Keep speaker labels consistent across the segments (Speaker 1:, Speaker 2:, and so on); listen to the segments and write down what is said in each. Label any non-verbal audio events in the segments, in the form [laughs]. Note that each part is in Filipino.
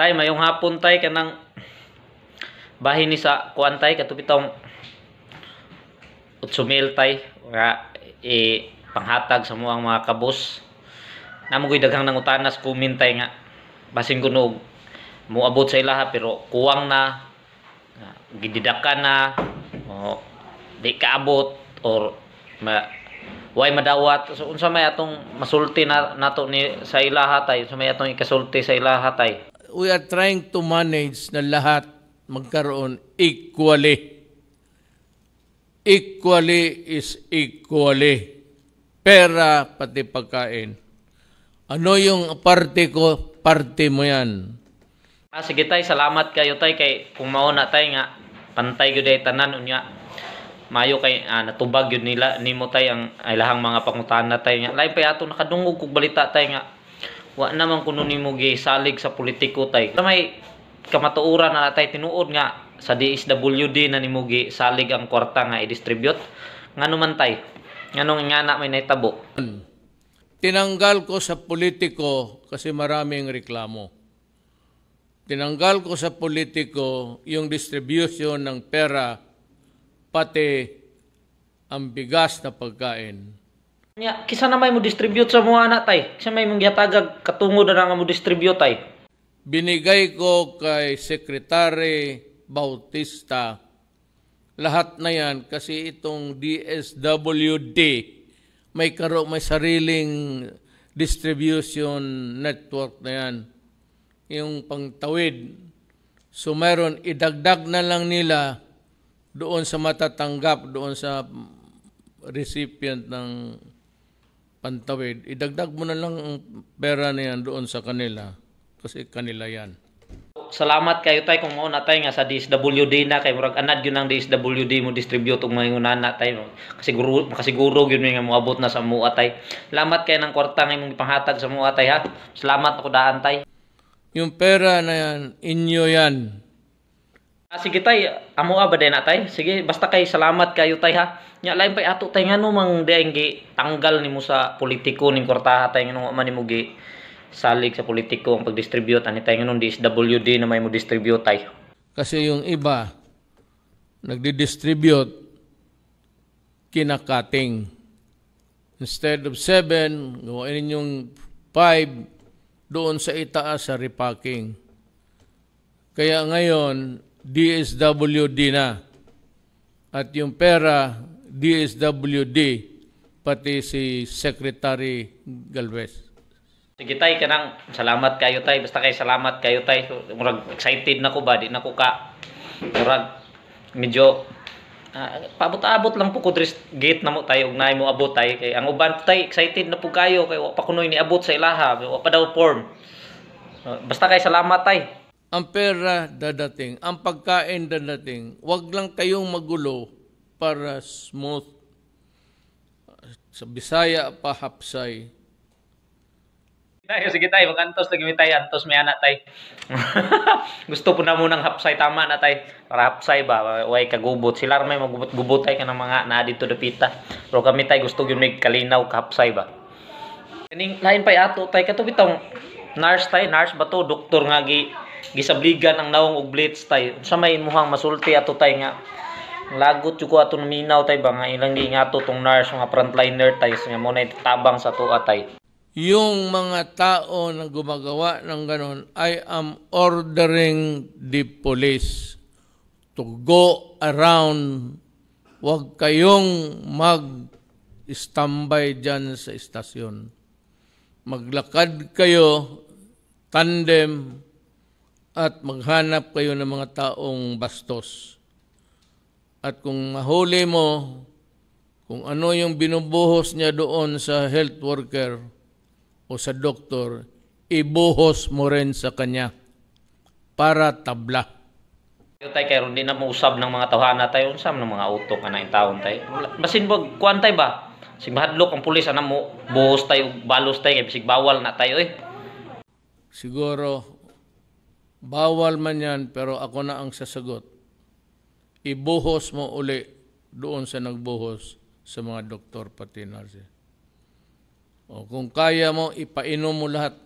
Speaker 1: Tay, mayong hapon tay kanang bahin ni sa kuan tay katupitong utsumil tay nga e, panghatag sa muang mga kabos. Namugoy daghang nang utanas kumintay nga basin kuno muabot sa ilaha pero kuwang na gididakan na o di kaabot or ma way madawat so unsa may atong masulti na nato ni sa ilaha tay unsa may atong ikasulti sa ilaha tay
Speaker 2: we are trying to manage na lahat magkaroon equally. Equally is equally. Pera pati pagkain. Ano yung parte ko, parte mo yan.
Speaker 1: Ah, sige tay, salamat kayo tay kay kung mauna tay nga pantay gyud ay tanan unya mayo kay ah, natubag yun nila nimo tay ang ilahang mga pangutana tay nga lain pa yato nakadungog kog balita tay nga wa naman kuno nimo salig sa politiko tay may kamatuoran na tay tinuod nga sa DSWD na nimo salig ang kwarta nga i-distribute ngano man tay nganong nga na may naitabo
Speaker 2: tinanggal ko sa politiko kasi maraming reklamo tinanggal ko sa politiko yung distribution ng pera pati ang bigas na pagkain
Speaker 1: Nya, kisa na may mo
Speaker 2: distribute sa mga anak tay. Kisa may mong yatagag katungo na nga mo distribute tay. Binigay ko kay Secretary Bautista lahat na yan kasi itong DSWD may karo may sariling distribution network na yan yung pangtawid so meron idagdag na lang nila doon sa matatanggap doon sa recipient ng pantawid, idagdag mo na lang ang pera na yan doon sa kanila kasi kanila yan.
Speaker 1: Salamat kayo tay kung mauna tay nga sa DSWD na kay murag anad yun ang DSWD mo distribute og mga na tay kasi Kasiguro makasiguro gyud nga moabot na sa mua tay. Salamat kay ng kwarta nga imong ipanghatag sa mua tay ha. Salamat ako daan tay. Yung pera na yan, inyo yan. Ah, sige tay, amo ba din tay? Sige, basta kay salamat kayo tay ha. Nya lain pa ato tay ngano mang denggi tanggal nimo sa politiko ning kwartaha tay ngano man nimo gi salig sa politiko ang pagdistribute ani tay ngano DSWD na may mo distribute tay.
Speaker 2: Kasi yung iba nagdi-distribute kinakating. Instead of 7, gawain yung 5 doon sa itaas sa repacking. Kaya ngayon, DSWD na. At yung pera, DSWD, pati si Secretary Galvez.
Speaker 1: Sige tay, kanang salamat kayo tay. Basta kay salamat kayo tay. Murag excited na ko ba, di na ko ka. Murag medyo uh, ah, paabot-abot lang po ko gate na mo tayo ug mo abot tay kay ang uban tay excited na po kayo kay wa pa kunoy ni abot sa ilaha, wa pa daw form. Uh, basta kay salamat tay.
Speaker 2: Ang pera dadating, ang pagkain dadating. wag lang kayong magulo para smooth. Sa Bisaya pa hapsay.
Speaker 1: Tayo, sige tayo, magantos lagi may tayo, antos may anak tayo. [laughs] Gusto po na munang hapsay, tama na tayo. Para hapsay ba, way kagubot. Sila may magubot-gubot tayo ka ng mga na dito dapita. Pero kami tayo gusto yun may kalinaw kahapsay ba. Kaning lain pa ato tayo, katubitong nurse tayo, nurse ba to, doktor nga gi gisabligan ang naong og blitz tay sa may imuhang masulti ato tay nga lagot yung ko ato naminaw tay ba nga ilang di nga ato tong nurse mga frontliner tay so, nga muna tabang sa tuwa tay
Speaker 2: yung mga tao na gumagawa ng ganon I am ordering the police to go around wag kayong mag standby dyan sa istasyon maglakad kayo tandem at maghanap kayo ng mga taong bastos. At kung mahuli mo kung ano yung binubuhos niya doon sa health worker o sa doktor, ibuhos mo rin sa kanya para tabla.
Speaker 1: Tay, kayo hindi na mausab ng mga tawhana tayo, unsam ng mga utok na yung taon tay. Basin bag, kwantay tayo ba? Sigmahadlok ang pulis, ana mo, buhos tayo, balos tay kay bisig bawal na tayo eh.
Speaker 2: Siguro, Bawal man yan pero ako na ang sasagot. Ibuhos mo uli doon sa nagbuhos sa mga doktor pati nurse. O kung kaya mo, ipainom mo lahat.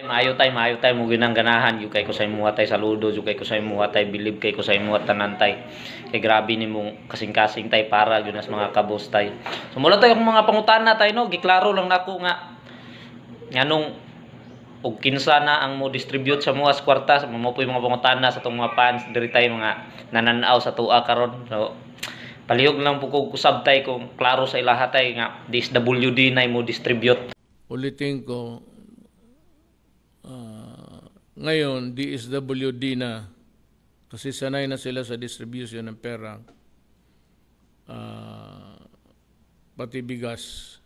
Speaker 1: Maayo tayo, maayo tayo, mo ginangganahan. Yung kay ko sa imuha tay, saludo. Yung kay ko sa imuha tay, bilib kay ko sa imuha tanan tay. Kay grabe ni mong kasing-kasing tay para yun as mga kabos tay. So mula tay akong mga pangutana tay no, giklaro lang nako nga. Nga nung og kinsa na ang mo distribute sa mga kwarta sa mo po yung mga pangutana sa tong mga fans diri tay mga nananaw sa tuwa karon so palihog lang po ko kusabtay kung klaro sa ilahatay nga this WD na mo distribute
Speaker 2: ulitin ko uh, ngayon DSWD na kasi sanay na sila sa distribution ng pera uh, pati bigas